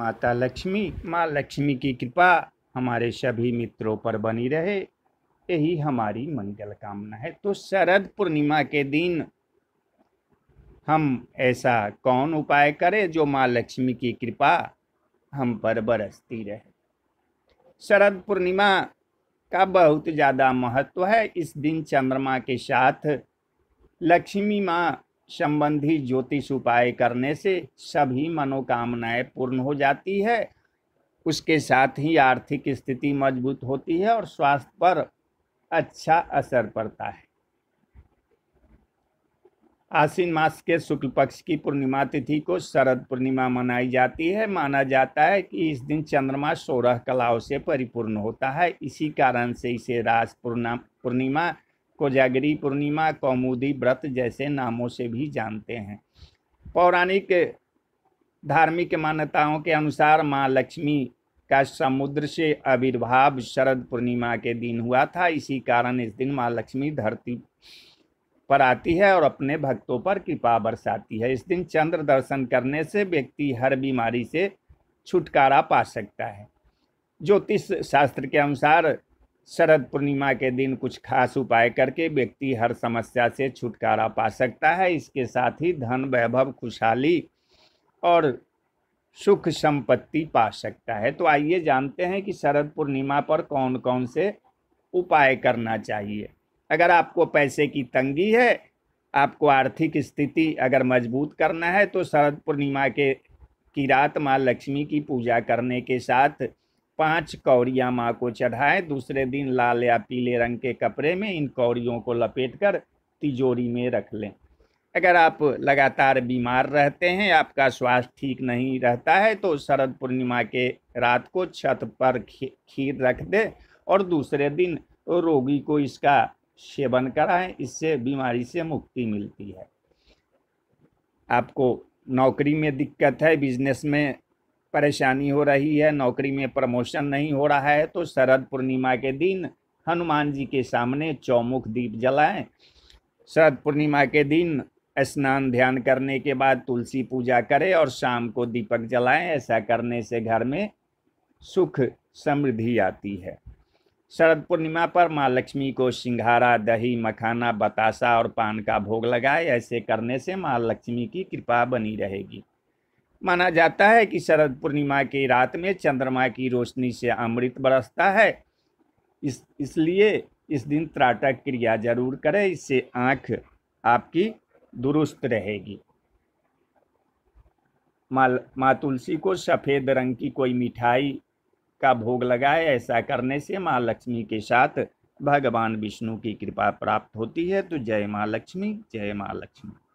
माता लक्ष्मी माँ लक्ष्मी की कृपा हमारे सभी मित्रों पर बनी रहे यही हमारी मंगल कामना है तो शरद पूर्णिमा के दिन हम ऐसा कौन उपाय करें जो माँ लक्ष्मी की कृपा हम पर बरसती रहे शरद पूर्णिमा का बहुत ज़्यादा महत्व है इस दिन चंद्रमा के साथ लक्ष्मी माँ संबंधी ज्योतिष उपाय करने से सभी मनोकामनाएं पूर्ण हो जाती है उसके साथ ही आर्थिक स्थिति मजबूत होती है और स्वास्थ्य पर अच्छा असर पड़ता है आश्विन मास के शुक्ल पक्ष की पूर्णिमा तिथि को शरद पूर्णिमा मनाई जाती है माना जाता है कि इस दिन चंद्रमा सोलह कलाओं से परिपूर्ण होता है इसी कारण से इसे राज पूर्णिमा कोजागरी पूर्णिमा कौमुदी व्रत जैसे नामों से भी जानते हैं पौराणिक धार्मिक मान्यताओं के अनुसार माँ लक्ष्मी का समुद्र से आविर्भाव शरद पूर्णिमा के दिन हुआ था इसी कारण इस दिन माँ लक्ष्मी धरती पर आती है और अपने भक्तों पर कृपा बरसाती है इस दिन चंद्र दर्शन करने से व्यक्ति हर बीमारी से छुटकारा पा सकता है ज्योतिष शास्त्र के अनुसार शरद पूर्णिमा के दिन कुछ खास उपाय करके व्यक्ति हर समस्या से छुटकारा पा सकता है इसके साथ ही धन वैभव खुशहाली और सुख संपत्ति पा सकता है तो आइए जानते हैं कि शरद पूर्णिमा पर कौन कौन से उपाय करना चाहिए अगर आपको पैसे की तंगी है आपको आर्थिक स्थिति अगर मजबूत करना है तो शरद पूर्णिमा के की रात माँ लक्ष्मी की पूजा करने के साथ पांच कौड़ियाँ माँ को चढ़ाए दूसरे दिन लाल या पीले रंग के कपड़े में इन कौड़ियों को लपेटकर तिजोरी में रख लें अगर आप लगातार बीमार रहते हैं आपका स्वास्थ्य ठीक नहीं रहता है तो शरद पूर्णिमा के रात को छत पर खीर रख दे और दूसरे दिन रोगी को इसका सेवन कराएं इससे बीमारी से मुक्ति मिलती है आपको नौकरी में दिक्कत है बिजनेस में परेशानी हो रही है नौकरी में प्रमोशन नहीं हो रहा है तो शरद पूर्णिमा के दिन हनुमान जी के सामने चौमुख दीप जलाएं शरद पूर्णिमा के दिन स्नान ध्यान करने के बाद तुलसी पूजा करें और शाम को दीपक जलाएं ऐसा करने से घर में सुख समृद्धि आती है शरद पूर्णिमा पर माँ लक्ष्मी को सिंघारा दही मखाना बतासा और पान का भोग लगाए ऐसे करने से माँ लक्ष्मी की कृपा बनी रहेगी माना जाता है कि शरद पूर्णिमा की रात में चंद्रमा की रोशनी से अमृत बरसता है इस इसलिए इस दिन त्राटक क्रिया जरूर करें इससे आँख आपकी दुरुस्त रहेगी माँ माँ तुलसी को सफ़ेद रंग की कोई मिठाई का भोग लगाए ऐसा करने से माँ लक्ष्मी के साथ भगवान विष्णु की कृपा प्राप्त होती है तो जय माँ लक्ष्मी जय माँ लक्ष्मी